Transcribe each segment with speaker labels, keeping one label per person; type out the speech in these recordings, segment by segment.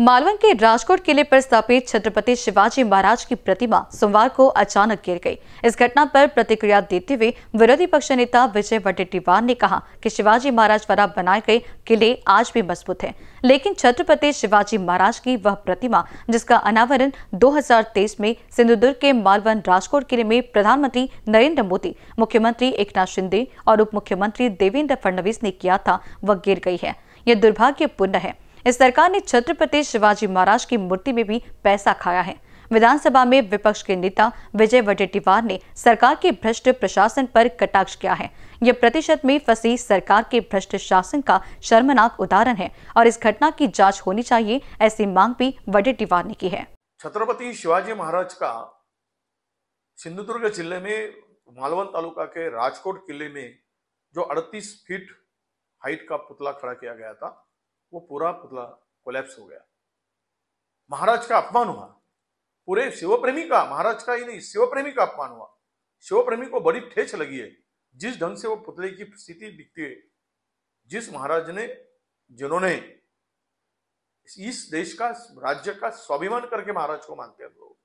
Speaker 1: मालवन के राजकोट किले पर स्थापित छत्रपति शिवाजी महाराज की प्रतिमा सोमवार को अचानक गिर गई इस घटना पर प्रतिक्रिया देते हुए विरोधी पक्ष नेता विजय वडेट्टीवार ने कहा कि शिवाजी महाराज द्वारा बनाए गए किले आज भी मजबूत हैं लेकिन छत्रपति शिवाजी महाराज की वह प्रतिमा जिसका अनावरण 2023 में सिंधुदुर्ग के मालवन राजकोट किले में प्रधानमंत्री नरेंद्र मोदी मुख्यमंत्री एक शिंदे और उप मुख्यमंत्री देवेंद्र फडणवीस ने किया था वह गिर गई है यह दुर्भाग्यपूर्ण है इस सरकार ने छत्रपति शिवाजी महाराज की मूर्ति में भी पैसा खाया है विधानसभा में विपक्ष के नेता विजय वडेटीवार ने सरकार के भ्रष्ट प्रशासन पर कटाक्ष किया है यह प्रतिशत में फंसी सरकार के भ्रष्ट शासन का शर्मनाक उदाहरण है और इस घटना की जांच होनी चाहिए ऐसी मांग भी वडेटीवार ने की है
Speaker 2: छत्रपति शिवाजी महाराज का सिंधुदुर्ग जिले में मालवन तालुका के राजकोट किले में जो अड़तीस फीट हाइट का पुतला खड़ा किया गया था वो पूरा पुतला कोलैप्स हो गया महाराज का अपमान हुआ पूरे शिवप्रेमी का महाराज का ही नहीं शिवप्रेमी का अपमान हुआ शिवप्रेमी को बड़ी ठेच लगी है जिस ढंग से वो पुतले की स्थिति दिखती है जिस महाराज ने जिन्होंने इस देश का राज्य का स्वाभिमान करके महाराज को मानते हैं लोग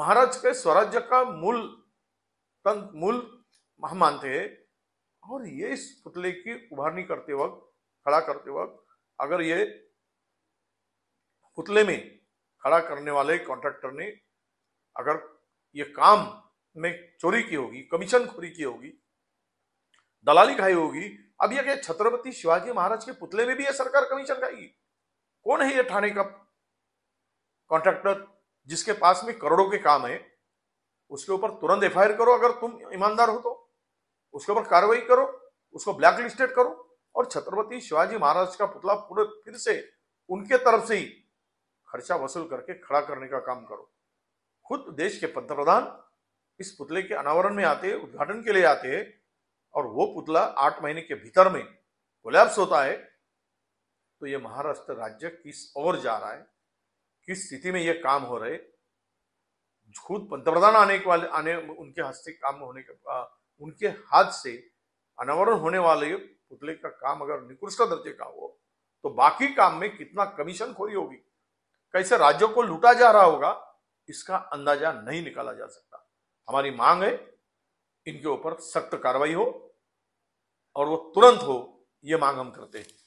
Speaker 2: महाराज के स्वराज्य का मूल तंत्र मूल हम मानते हैं और ये इस पुतले की उभारनी करते वक्त खड़ा करते वक्त अगर ये पुतले में खड़ा करने वाले कॉन्ट्रैक्टर ने अगर ये काम में चोरी की होगी कमीशन खोरी की होगी दलाली खाई होगी अब यह क्या छत्रपति शिवाजी महाराज के पुतले में भी यह सरकार कमीशन खाएगी कौन है यह थाने का कॉन्ट्रैक्टर जिसके पास में करोड़ों के काम है उसके ऊपर तुरंत एफ करो अगर तुम ईमानदार हो तो उसके ऊपर कार्रवाई करो उसको ब्लैकलिस्टेड करो और छत्रपति शिवाजी महाराज का पुतला पूरे फिर से उनके तरफ से ही खर्चा वसूल करके खड़ा करने का काम करो खुद देश के पंतप्रधान इस पुतले के अनावरण में आते उद्घाटन के लिए आते हैं और वो पुतला आठ महीने के भीतर में कोलैप्स होता है तो ये महाराष्ट्र राज्य किस ओर जा रहा है किस स्थिति में ये काम हो रहे खुद पंतप्रधान आने के वाले आने उनके हस्ते काम होने के उनके हाथ से अनावरण होने वाले पुतले का काम अगर निकृष्ट दर्जे का हो तो बाकी काम में कितना कमीशन खोरी होगी कैसे राज्यों को लूटा जा रहा होगा इसका अंदाजा नहीं निकाला जा सकता हमारी मांग है इनके ऊपर सख्त कार्रवाई हो और वो तुरंत हो ये मांग हम करते हैं